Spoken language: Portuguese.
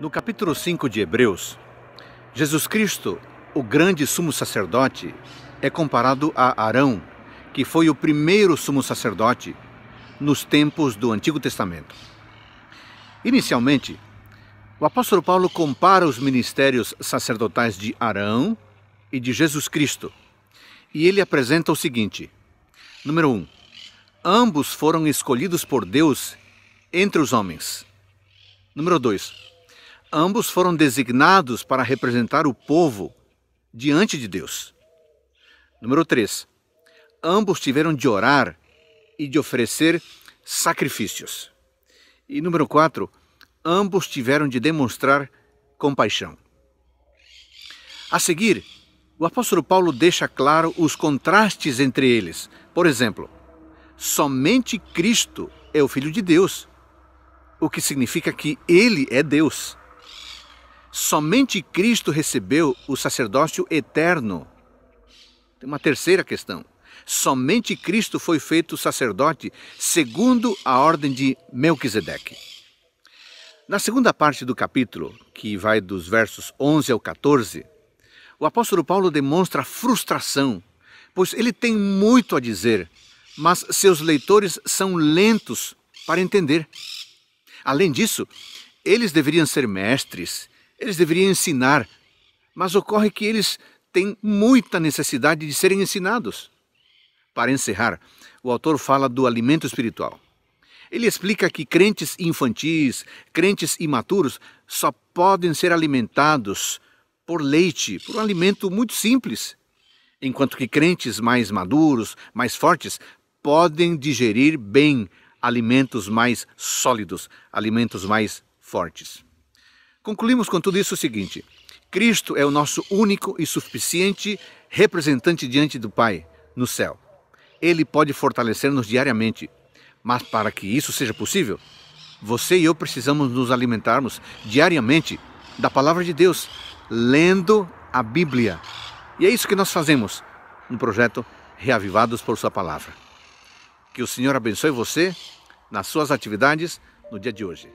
No capítulo 5 de Hebreus, Jesus Cristo, o grande sumo sacerdote, é comparado a Arão, que foi o primeiro sumo sacerdote nos tempos do Antigo Testamento. Inicialmente, o apóstolo Paulo compara os ministérios sacerdotais de Arão e de Jesus Cristo. E ele apresenta o seguinte: número 1. Um, ambos foram escolhidos por Deus entre os homens. Número 2 Ambos foram designados para representar o povo diante de Deus. Número 3. Ambos tiveram de orar e de oferecer sacrifícios. E número 4. Ambos tiveram de demonstrar compaixão. A seguir, o apóstolo Paulo deixa claro os contrastes entre eles. Por exemplo, somente Cristo é o Filho de Deus, o que significa que ele é Deus. Somente Cristo recebeu o sacerdócio eterno. Tem uma terceira questão. Somente Cristo foi feito sacerdote segundo a ordem de Melquisedeque. Na segunda parte do capítulo, que vai dos versos 11 ao 14, o apóstolo Paulo demonstra frustração, pois ele tem muito a dizer, mas seus leitores são lentos para entender. Além disso, eles deveriam ser mestres eles deveriam ensinar, mas ocorre que eles têm muita necessidade de serem ensinados. Para encerrar, o autor fala do alimento espiritual. Ele explica que crentes infantis, crentes imaturos, só podem ser alimentados por leite, por um alimento muito simples, enquanto que crentes mais maduros, mais fortes, podem digerir bem alimentos mais sólidos, alimentos mais fortes. Concluímos com tudo isso o seguinte: Cristo é o nosso único e suficiente representante diante do Pai no céu. Ele pode fortalecer-nos diariamente, mas para que isso seja possível, você e eu precisamos nos alimentarmos diariamente da palavra de Deus, lendo a Bíblia. E é isso que nós fazemos no projeto Reavivados por Sua Palavra. Que o Senhor abençoe você nas suas atividades no dia de hoje.